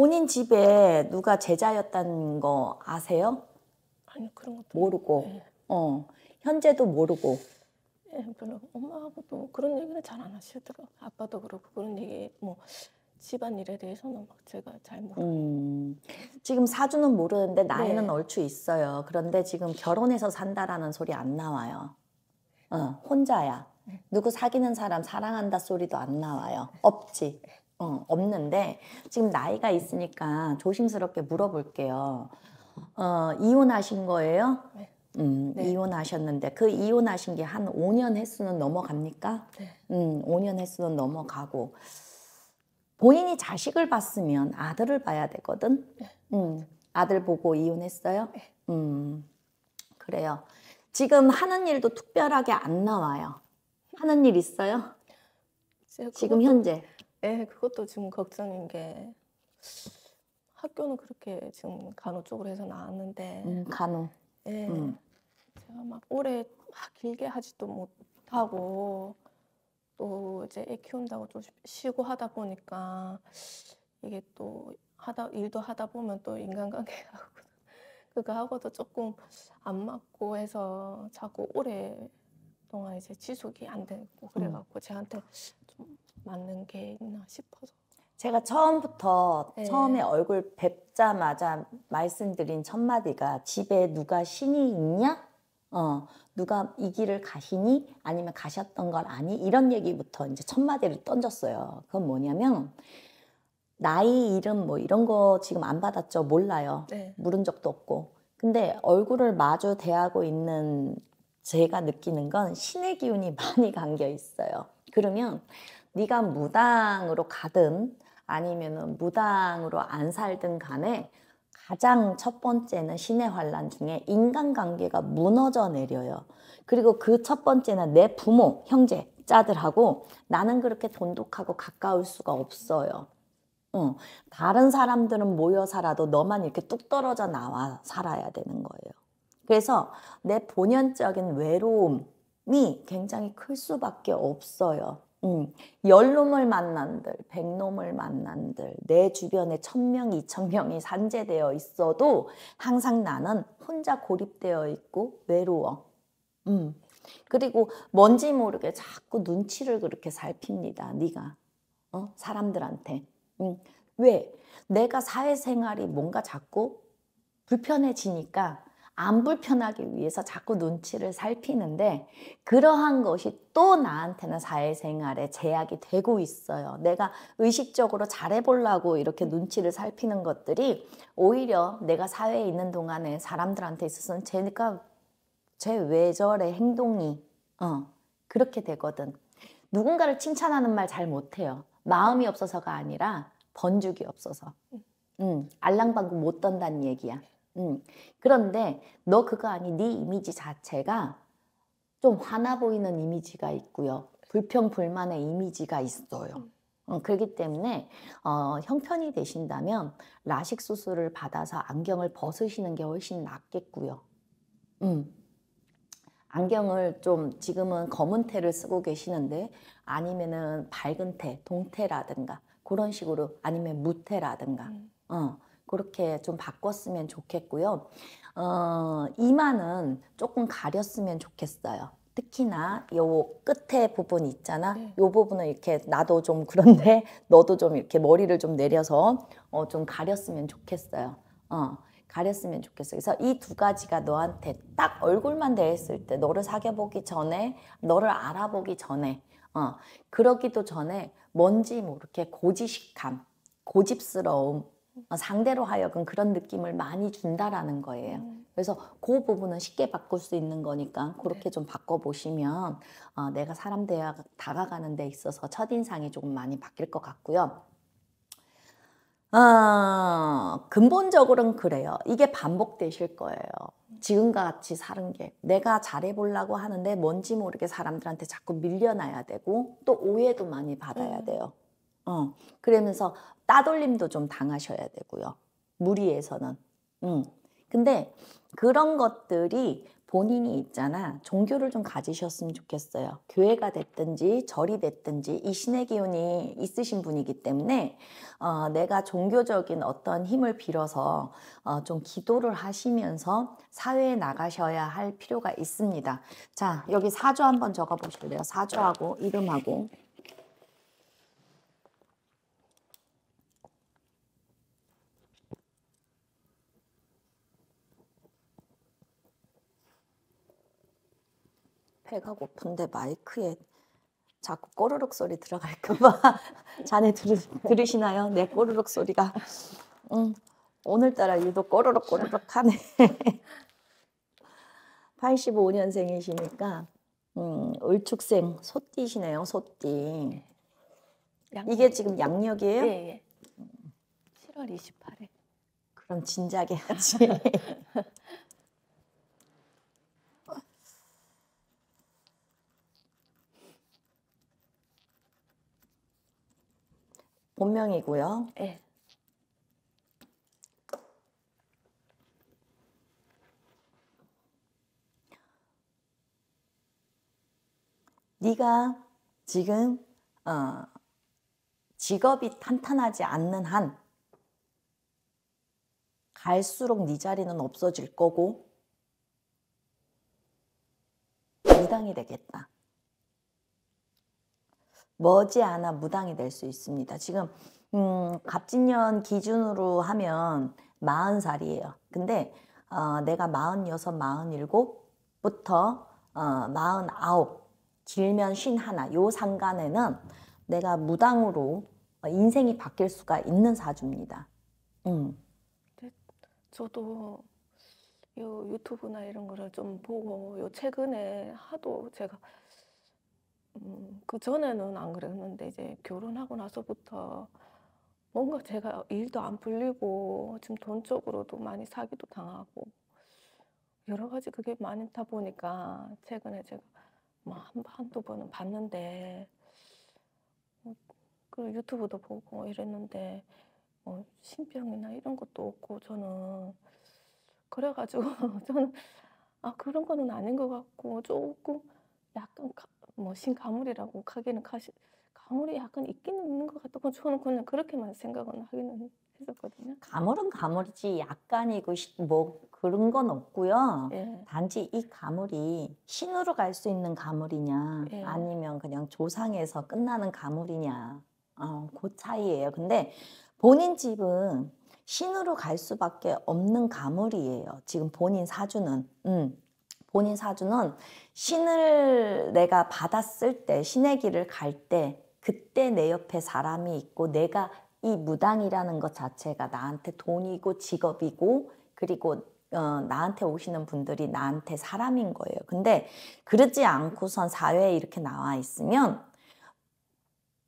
본인 집에 누가 제자였다는 거 아세요? 아니 그런 것도 모르고. 네. 어. 현재도 모르고. 예, 별로 엄마하고도 뭐 그런 얘기는 잘 안 하시더라고. 아빠도 그렇고 그런 얘기 뭐 집안 일에 대해서는 막 제가 잘 모르고. 음, 지금 사주는 모르는데 나이는 네. 얼추 있어요. 그런데 지금 결혼해서 산다라는 소리 안 나와요. 어, 혼자야. 네. 누구 사귀는 사람 사랑한다 소리도 안 나와요. 없지. 어, 없는데 지금 나이가 있으니까 조심스럽게 물어볼게요. 어, 이혼하신 거예요? 네. 음, 네. 이혼하셨는데 그 이혼하신 게 한 5년 횟수는 넘어갑니까? 네. 음, 5년 횟수는 넘어가고 본인이 자식을 봤으면 아들을 봐야 되거든. 네. 음, 아들 보고 이혼했어요? 네. 음, 그래요. 지금 하는 일도 특별하게 안 나와요. 하는 일 있어요? 지금 현재 예, 그것도 지금 걱정인 게 학교는 그렇게 지금 간호 쪽으로 해서 나왔는데 음, 간호. 예. 음. 제가 막 오래 막 길게 하지도 못하고 또 이제 애 키운다고 좀 쉬고 하다 보니까 이게 또 하다 일도 하다 보면 또인간관계가 그거 하고도 조금 안 맞고 해서 자꾸 오래 동안 이제 지속이 안 되고 음. 그래갖고 음. 제한테 좀 맞는 게 있나 싶어서. 제가 처음부터 네. 처음에 얼굴 뵙자마자 말씀드린 첫 마디가 집에 누가 신이 있냐? 어, 누가 이 길을 가시니? 아니면 가셨던 걸 아니? 이런 얘기부터 이제 첫 마디를 던졌어요. 그건 뭐냐면 나이, 이름 뭐 이런 거 지금 안 받았죠? 몰라요. 네. 물은 적도 없고. 근데 얼굴을 마주 대하고 있는 제가 느끼는 건 신의 기운이 많이 감겨 있어요. 그러면 네가 무당으로 가든 아니면 무당으로 안 살든 간에 가장 첫 번째는 신의 환란 중에 인간관계가 무너져 내려요. 그리고 그 첫 번째는 내 부모, 형제, 자들하고 나는 그렇게 돈독하고 가까울 수가 없어요. 어, 다른 사람들은 모여 살아도 너만 이렇게 뚝 떨어져 나와 살아야 되는 거예요. 그래서 내 본연적인 외로움이 굉장히 클 수밖에 없어요. 음, 열 놈을 만난들, 백 놈을 만난들, 내 주변에 천 명, 이천 명이 산재되어 있어도 항상 나는 혼자 고립되어 있고 외로워. 음. 그리고 뭔지 모르게 자꾸 눈치를 그렇게 살핍니다. 네가 어? 사람들한테. 음. 왜? 내가 사회생활이 뭔가 자꾸 불편해지니까 안 불편하기 위해서 자꾸 눈치를 살피는데 그러한 것이 또 나한테는 사회생활에 제약이 되고 있어요. 내가 의식적으로 잘해보려고 이렇게 눈치를 살피는 것들이 오히려 내가 사회에 있는 동안에 사람들한테 있어서는 제가 제 외절의 행동이 어, 그렇게 되거든. 누군가를 칭찬하는 말 잘 못해요. 마음이 없어서가 아니라 번죽이 없어서. 음, 알랑방구 못 떤다는 얘기야. 음. 그런데 너 그거 아니 네 이미지 자체가 좀 화나 보이는 이미지가 있고요. 불평 불만의 이미지가 있어요. 음, 그렇기 때문에 어, 형편이 되신다면 라식 수술을 받아서 안경을 벗으시는 게 훨씬 낫겠고요. 음. 안경을 좀 지금은 검은 테를 쓰고 계시는데 아니면은 밝은 테, 동테라든가 그런 식으로 아니면 무테라든가 음. 어, 그렇게 좀 바꿨으면 좋겠고요. 어, 이마는 조금 가렸으면 좋겠어요. 특히나 요 끝에 부분 있잖아. 네. 요 부분은 이렇게 나도 좀 그런데 너도 좀 이렇게 머리를 좀 내려서 어, 좀 가렸으면 좋겠어요. 어. 가렸으면 좋겠어. 그래서 이 두 가지가 너한테 딱 얼굴만 대했을 때 너를 사귀어보기 전에 너를 알아보기 전에 어, 그러기도 전에 뭔지 모르게 뭐 고지식함, 고집스러움, 어, 상대로 하여금 그런 느낌을 많이 준다라는 거예요. 음. 그래서 그 부분은 쉽게 바꿀 수 있는 거니까 그렇게 네. 좀 바꿔보시면 어, 내가 사람 대화 다가가는 데 있어서 첫인상이 조금 많이 바뀔 것 같고요. 어, 근본적으로는 그래요. 이게 반복되실 거예요. 지금과 같이 사는 게 내가 잘해보려고 하는데 뭔지 모르게 사람들한테 자꾸 밀려나야 되고 또 오해도 많이 받아야 음. 돼요. 어, 그러면서 따돌림도 좀 당하셔야 되고요. 무리에서는. 음. 근데 그런 것들이 본인이 있잖아. 종교를 좀 가지셨으면 좋겠어요. 교회가 됐든지 절이 됐든지 이 신의 기운이 있으신 분이기 때문에 어, 내가 종교적인 어떤 힘을 빌어서 어, 좀 기도를 하시면서 사회에 나가셔야 할 필요가 있습니다. 자 여기 사주 한번 적어보실래요? 사주하고 이름하고 배가 고픈데 마이크에 자꾸 꼬르륵 소리 들어갈까봐 자네 들, 들으시나요? 내 네, 꼬르륵 소리가 음, 오늘따라 유독 꼬르륵 꼬르륵 하네 85년생이시니까 음, 을축생 소띠시네요 소띠 이게 지금 양력이에요? 네, 예. 7월 예. 음, 28일 그럼 진작에 하지 원명이고요. 네. 예. 네가 지금 어, 직업이 탄탄하지 않는 한 갈수록 네 자리는 없어질 거고 무당이 되겠다. 머지않아 무당이 될 수 있습니다. 지금 음, 갑진년 기준으로 하면 40살이에요. 근데 어, 내가 46, 47부터 어, 49 길면 51, 요 상간에는 내가 무당으로 어, 인생이 바뀔 수가 있는 사주입니다. 음. 네, 저도 요 유튜브나 이런 거를 좀 보고 요 최근에 하도 제가 음, 그 전에는 안 그랬는데 이제 결혼하고 나서부터 뭔가 제가 일도 안 풀리고 지금 돈 쪽으로도 많이 사기도 당하고 여러 가지 그게 많다 보니까 최근에 제가 뭐한 두 번은 봤는데 그 유튜브도 보고 이랬는데 뭐 신병이나 이런 것도 없고 저는 그래가지고 저는 아 그런 거는 아닌 것 같고 조금 약간 뭐 신가물이라고 하기는 가시 가물이 약간 있긴 있는 것 같고 저는 그냥 그렇게만 생각은 하기는 했었거든요. 가물은 가물이지 약간이고 그 뭐 그런 건 없고요. 예. 단지 이 가물이 신으로 갈 수 있는 가물이냐 예. 아니면 그냥 조상에서 끝나는 가물이냐 어, 그 차이예요. 근데 본인 집은 신으로 갈 수밖에 없는 가물이에요. 지금 본인 사주는. 음. 본인 사주는 신을 내가 받았을 때 신의 길을 갈 때 그때 내 옆에 사람이 있고 내가 이 무당이라는 것 자체가 나한테 돈이고 직업이고 그리고 어, 나한테 오시는 분들이 나한테 사람인 거예요. 근데 그러지 않고선 사회에 이렇게 나와 있으면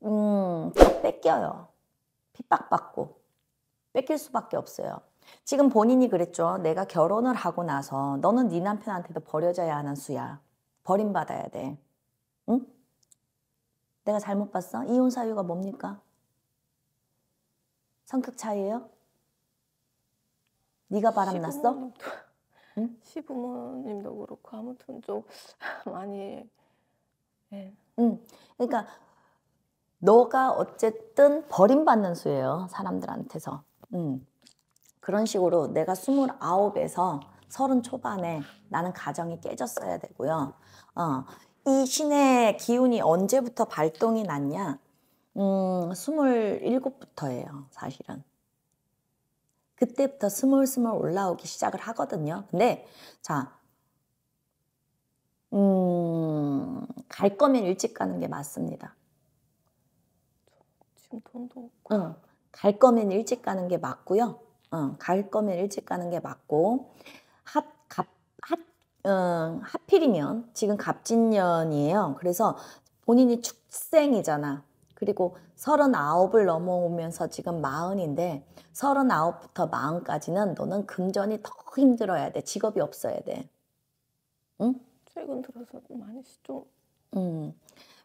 음, 뺏겨요. 핍박받고 뺏길 수밖에 없어요. 지금 본인이 그랬죠. 내가 결혼을 하고 나서 너는 네 남편한테도 버려져야 하는 수야. 버림받아야 돼. 응? 내가 잘못 봤어? 이혼 사유가 뭡니까? 성격 차이예요? 네가 바람났어? 응? 시부모님도 그렇고 아무튼 좀 많이 네. 응. 그러니까 너가 어쨌든 버림받는 수예요. 사람들한테서. 응. 그런 식으로 내가 29에서 30 초반에 나는 가정이 깨졌어야 되고요. 어, 이 신의 기운이 언제부터 발동이 났냐? 음, 27부터예요, 사실은. 그때부터 스물스물 올라오기 시작을 하거든요. 근데, 자, 음, 갈 거면 일찍 가는 게 맞습니다. 지금 돈도 없고. 응, 갈 거면 일찍 가는 게 맞고요. 어, 갈 거면 일찍 가는 게 맞고 핫, 갑, 핫, 음, 어, 하필이면 지금 갑진년이에요. 그래서 본인이 축생이잖아. 그리고 서른아홉을 넘어오면서 지금 마흔인데 서른아홉부터 마흔까지는 너는 금전이 더 힘들어야 돼. 직업이 없어야 돼. 응? 최근 들어서 많이 좀. 음.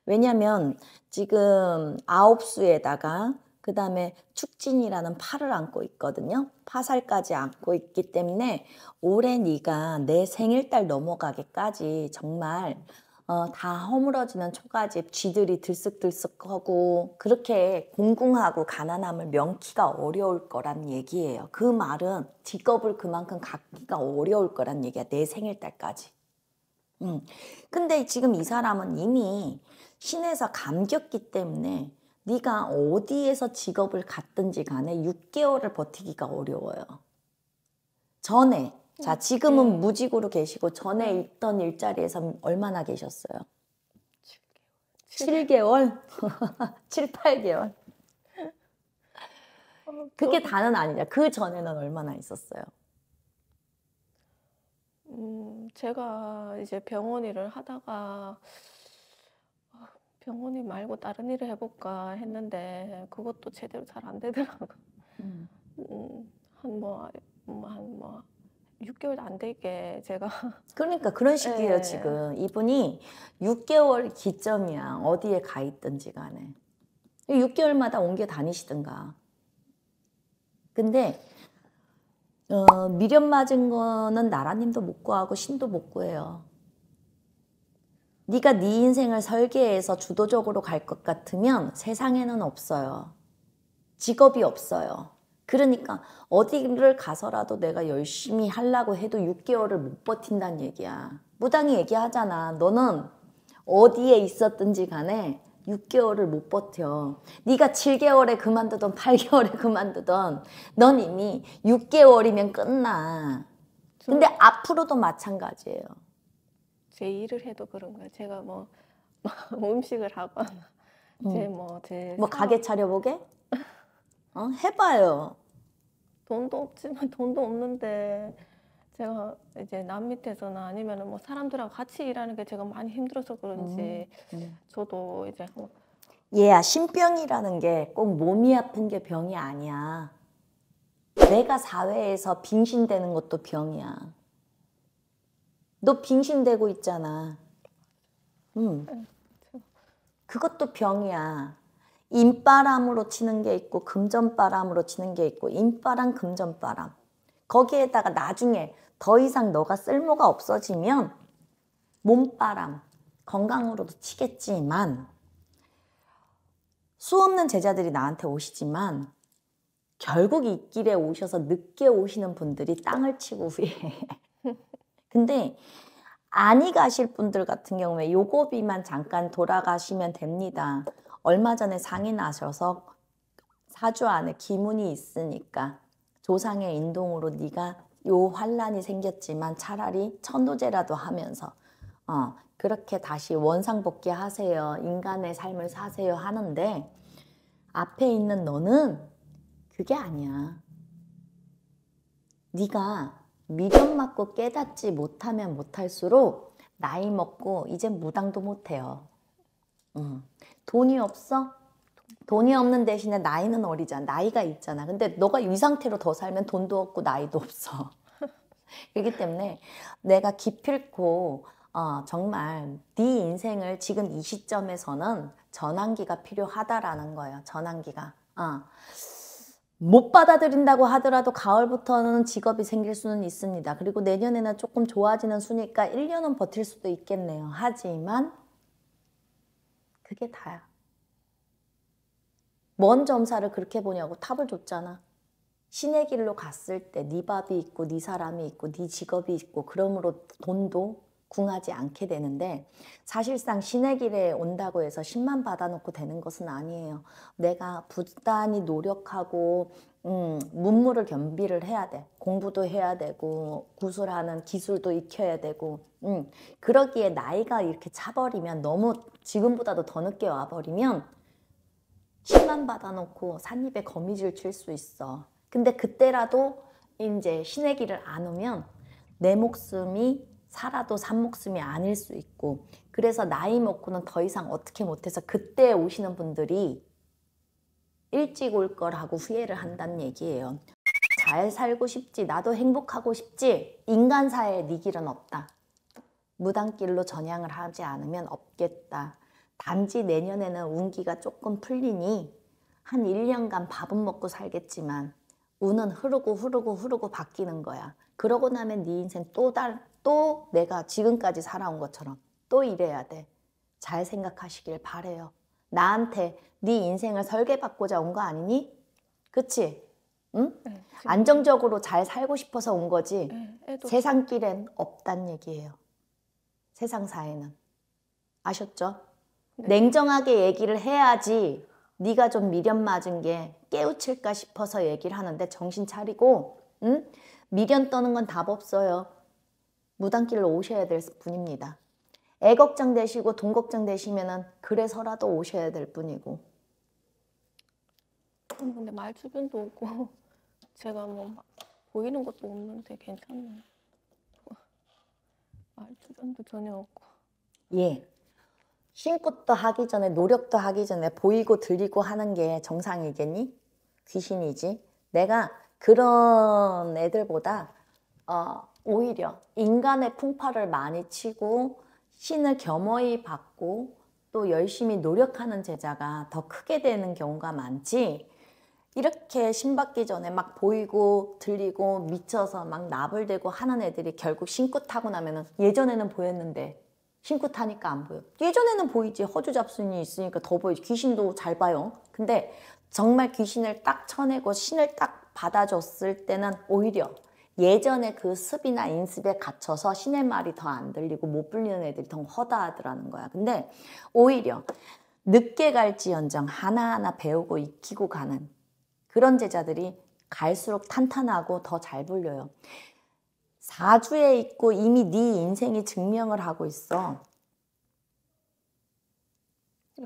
왜냐면 지금 아홉 수에다가 그 다음에 축진이라는 팔을 안고 있거든요. 파살까지 안고 있기 때문에 올해 네가 내 생일달 넘어가기까지 정말 어, 다 허물어지는 초가집 쥐들이 들쑥들쑥하고 그렇게 공공하고 가난함을 명키가 어려울 거란 얘기예요. 그 말은 직업을 그만큼 갖기가 어려울 거란 얘기야. 내 생일달까지. 음. 근데 지금 이 사람은 이미 신에서 감겼기 때문에 네가 어디에서 직업을 갖든지 간에 6개월을 버티기가 어려워요. 전에 자 음, 지금은 네. 무직으로 계시고 전에 음. 있던 일자리에서 얼마나 계셨어요? 7개월. 7개월? 7, 8개월. 그게 다는 아니냐. 그 전에는 얼마나 있었어요? 음, 제가 이제 병원 일을 하다가 병원이 말고 다른 일을 해볼까 했는데 그것도 제대로 잘 안 되더라고. 음. 음, 한뭐한뭐 한뭐 6개월 안 되게 제가 그러니까 그런 식이에요 네. 지금 이분이 6개월 기점이야 어디에 가 있든지 간에 6개월마다 옮겨 다니시든가 근데 어, 미련 맞은 거는 나라님도 못 구하고 신도 못 구해요 네가 네 인생을 설계해서 주도적으로 갈 것 같으면 세상에는 없어요. 직업이 없어요. 그러니까 어디를 가서라도 내가 열심히 하려고 해도 6개월을 못 버틴다는 얘기야. 무당이 얘기하잖아. 너는 어디에 있었든지 간에 6개월을 못 버텨. 네가 7개월에 그만두던 8개월에 그만두던 넌 이미 6개월이면 끝나. 근데 앞으로도 마찬가지예요. 제 일을 해도 그런 거예 제가 뭐, 뭐 음식을 하거나 어. 제뭐제뭐 뭐, 뭐 가게 차려보게? 어 해봐요. 돈도 없지만 돈도 없는데 제가 이제 남 밑에서나 아니면은 뭐 사람들하고 같이 일하는 게 제가 많이 힘들어서 그런지 음, 음. 저도 이제 뭐 얘야 신병이라는 게 꼭 몸이 아픈 게 병이 아니야. 내가 사회에서 빙신되는 것도 병이야. 너 빙신되고 있잖아. 음. 그것도 병이야. 인바람으로 치는 게 있고 금전바람으로 치는 게 있고 인바람 금전바람. 거기에다가 나중에 더 이상 너가 쓸모가 없어지면 몸바람 건강으로도 치겠지만 수없는 제자들이 나한테 오시지만 결국 이 길에 오셔서 늦게 오시는 분들이 땅을 치고 후에 근데 안이 가실 분들 같은 경우에 요거비만 잠깐 돌아가시면 됩니다. 얼마 전에 상이 나셔서 사주 안에 기문이 있으니까 조상의 인동으로 네가 요 환란이 생겼지만 차라리 천도제라도 하면서 어, 그렇게 다시 원상복귀 하세요. 인간의 삶을 사세요 하는데 앞에 있는 너는 그게 아니야. 네가 미련 맞고 깨닫지 못하면 못할수록 나이 먹고 이제 무당도 못해요. 음. 돈이 없어? 돈이 없는 대신에 나이는 어리잖아. 나이가 있잖아. 근데 너가 이 상태로 더 살면 돈도 없고 나이도 없어. 그렇기 때문에 내가 기필코 어, 정말 네 인생을 지금 이 시점에서는 전환기가 필요하다라는 거예요. 전환기가. 어. 못 받아들인다고 하더라도 가을부터는 직업이 생길 수는 있습니다. 그리고 내년에는 조금 좋아지는 수니까 1년은 버틸 수도 있겠네요. 하지만 그게 다야. 먼 점사를 그렇게 보냐고 탑을 줬잖아. 신의 길로 갔을 때 네 밥이 있고 네 사람이 있고 네 직업이 있고 그러므로 돈도 궁하지 않게 되는데 사실상 신의 길에 온다고 해서 신만 받아놓고 되는 것은 아니에요. 내가 부단히 노력하고 음, 문물을 겸비를 해야 돼. 공부도 해야 되고 구술하는 기술도 익혀야 되고 음, 그러기에 나이가 이렇게 차버리면 너무 지금보다도 더 늦게 와버리면 1만 받아놓고 산입에 거미줄 칠 수 있어. 근데 그때라도 이제 신의 길을 안 오면 내 목숨이 살아도 산목숨이 아닐 수 있고 그래서 나이 먹고는 더 이상 어떻게 못해서 그때 오시는 분들이 일찍 올 거라고 후회를 한다는 얘기예요. 잘 살고 싶지 나도 행복하고 싶지 인간사에 네 길은 없다. 무당길로 전향을 하지 않으면 없겠다. 단지 내년에는 운기가 조금 풀리니 한 1년간 밥은 먹고 살겠지만 운은 흐르고 흐르고 흐르고 바뀌는 거야. 그러고 나면 네 인생 또 다른 또 내가 지금까지 살아온 것처럼 또 이래야 돼. 잘 생각하시길 바래요. 나한테 네 인생을 설계받고자 온 거 아니니? 그치? 응? 네, 안정적으로 잘 살고 싶어서 온 거지 네, 세상 길엔 없단 얘기예요. 세상사에는. 아셨죠? 네. 냉정하게 얘기를 해야지 네가 좀 미련 맞은 게 깨우칠까 싶어서 얘기를 하는데 정신 차리고 응? 미련 떠는 건 답 없어요. 무단길로 오셔야 될 분입니다. 애 걱정 되시고 돈 걱정 되시면은 그래서라도 오셔야 될 분이고. 근데 말 주변도 없고 제가 뭐 보이는 것도 없는데 괜찮나요? 말 주변도 전혀 없고. 예. 신꽃도 하기 전에 노력도 하기 전에 보이고 들리고 하는 게 정상이겠니? 귀신이지. 내가 그런 애들보다 어, 오히려 인간의 풍파를 많이 치고 신을 겸허히 받고 또 열심히 노력하는 제자가 더 크게 되는 경우가 많지 이렇게 신받기 전에 막 보이고 들리고 미쳐서 막 나불대고 하는 애들이 결국 신고 타고 나면은 예전에는 보였는데 신고 타니까 안 보여. 예전에는 보이지 허주 잡순이 있으니까 더 보이지 귀신도 잘 봐요. 근데 정말 귀신을 딱 쳐내고 신을 딱 받아줬을 때는 오히려 예전에 그 습이나 인습에 갇혀서 신의 말이 더 안 들리고 못 불리는 애들이 더 허다하더라는 거야. 근데 오히려 늦게 갈지언정 하나하나 배우고 익히고 가는 그런 제자들이 갈수록 탄탄하고 더 잘 불려요. 4주에 있고 이미 네 인생이 증명을 하고 있어.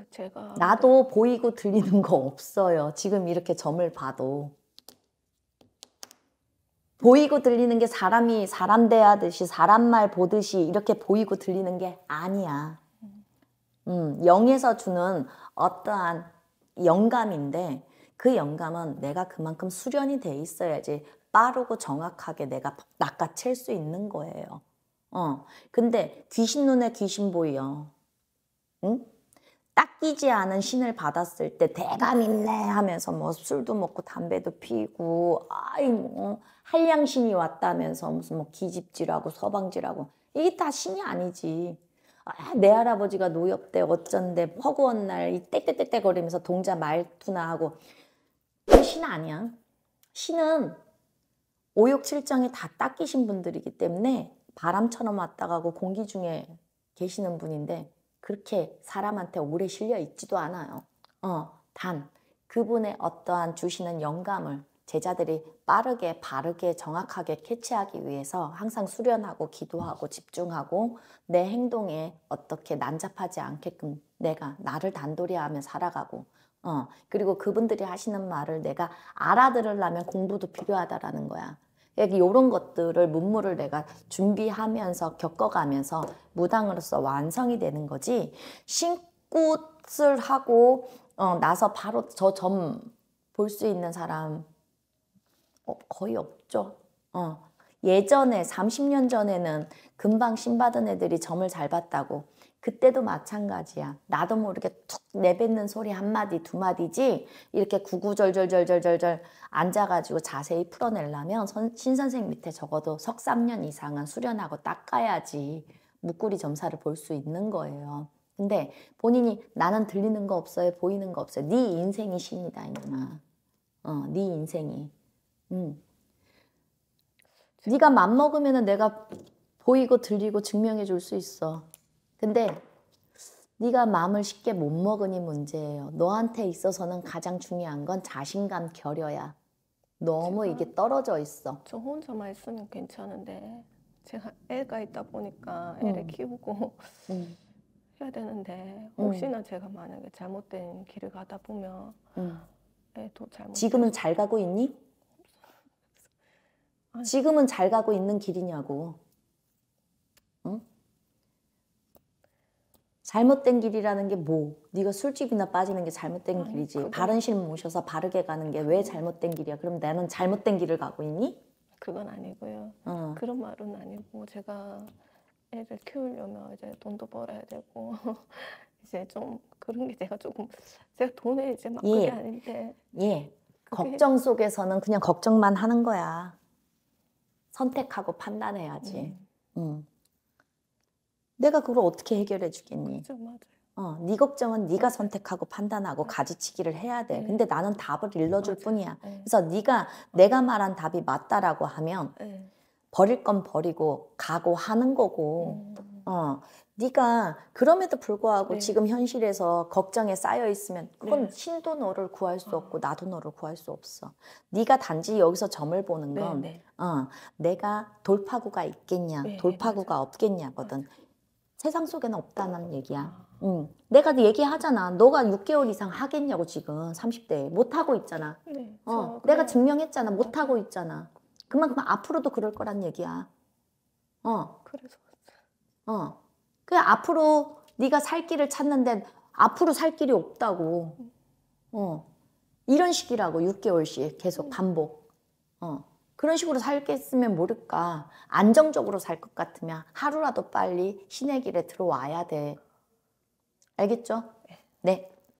제가 나도 네. 보이고 들리는 거 없어요. 지금 이렇게 점을 봐도. 보이고 들리는 게 사람이 사람 대하듯이 사람 말 보듯이 이렇게 보이고 들리는 게 아니야. 음, 영에서 주는 어떠한 영감인데 그 영감은 내가 그만큼 수련이 돼 있어야지 빠르고 정확하게 내가 낚아챌 수 있는 거예요. 어, 근데 귀신 눈에 귀신 보여. 응? 닦이지 않은 신을 받았을 때 대감 있네 하면서 뭐 술도 먹고 담배도 피고 아이 뭐 한량신이 왔다면서 무슨 뭐 기집질하고 서방질하고 이게 다 신이 아니지. 아, 내 할아버지가 노엽대 어쩐데 허구한 날이 떼떼떼떼 거리면서 동자 말투나 하고 신 아니야. 신은 오육칠장에다 닦이신 분들이기 때문에 바람처럼 왔다 가고 공기 중에 계시는 분인데 그렇게 사람한테 오래 실려 있지도 않아요. 어, 단 그분의 어떠한 주시는 영감을 제자들이 빠르게 바르게 정확하게 캐치하기 위해서 항상 수련하고 기도하고 집중하고 내 행동에 어떻게 난잡하지 않게끔 내가 나를 단도리하며 살아가고 어, 그리고 그분들이 하시는 말을 내가 알아들으려면 공부도 필요하다라는 거야. 이런 것들을 문물을 내가 준비하면서 겪어가면서 무당으로서 완성이 되는 거지 신꽃을 하고 어, 나서 바로 저 점 볼 수 있는 사람 어, 거의 없죠. 어. 예전에 30년 전에는 금방 신받은 애들이 점을 잘 봤다고 그때도 마찬가지야. 나도 모르게 툭 내뱉는 소리 한마디, 두마디지 이렇게 구구절절절절절절 앉아가지고 자세히 풀어내려면 신선생 밑에 적어도 석 3년 이상은 수련하고 닦아야지 묵구리 점사를 볼 수 있는 거예요. 근데 본인이 나는 들리는 거 없어요, 보이는 거 없어요. 네 인생이 신이다, 어, 네 인생이. 음. 네가 맘 먹으면 내가 보이고 들리고 증명해 줄 수 있어. 근데 네가 마음을 쉽게 못 먹으니 문제예요. 너한테 있어서는 가장 중요한 건 자신감 결여야. 너무 이게 떨어져 있어. 저 혼자만 있으면 괜찮은데 제가 애가 있다 보니까 애를 음. 키우고 음. 해야 되는데 혹시나 음. 제가 만약에 잘못된 길을 가다 보면 애도 잘못 지금은 잘 가고 있니? 지금은 잘 가고 있는 길이냐고. 응? 잘못된 길이라는 게 뭐? 네가 술집이나 빠지는 게 잘못된 아니, 길이지. 그건... 바른 실 모셔서 바르게 가는 게 왜 잘못된 길이야? 그럼 나는 잘못된 길을 가고 있니? 그건 아니고요. 어. 그런 말은 아니고 제가 애를 키우려면 이제 돈도 벌어야 되고 이제 좀 그런 게 제가 조금 제가 돈에 이제 막 예. 예. 그게 아닌데 예 걱정 속에서는 그냥 걱정만 하는 거야. 선택하고 판단해야지. 음. 음. 내가 그걸 어떻게 해결해 주겠니? 그렇 맞아요. 어, 네 걱정은 네가 선택하고 판단하고 네. 가지치기를 해야 돼. 네. 근데 나는 답을 일러줄 맞아요. 뿐이야. 네. 그래서 네가 내가 말한 답이 맞다라고 하면 네. 버릴 건 버리고 가고 하는 거고. 음. 어, 네가 그럼에도 불구하고 네. 지금 현실에서 걱정에 쌓여 있으면 그건 네. 신도 너를 구할 수 어. 없고 나도 너를 구할 수 없어. 네가 단지 여기서 점을 보는 건 어, 내가 돌파구가 있겠냐, 돌파구가 없겠냐거든. 세상 속에는 없다는 얘기야. 아. 응. 내가 네 얘기하잖아. 너가 6개월 이상 하겠냐고 지금 30대 못 하고 있잖아. 네, 어, 그냥... 내가 증명했잖아. 못 하고 있잖아. 그만큼 앞으로도 그럴 거란 얘기야. 어. 그래서 어. 그 앞으로 네가 살 길을 찾는데 앞으로 살 길이 없다고. 음. 어. 이런 식이라고 6개월씩 계속 음. 반복. 어. 그런 식으로 살겠으면 모를까. 안정적으로 살 것 같으면 하루라도 빨리 신의 길에 들어와야 돼. 알겠죠? 네. 네.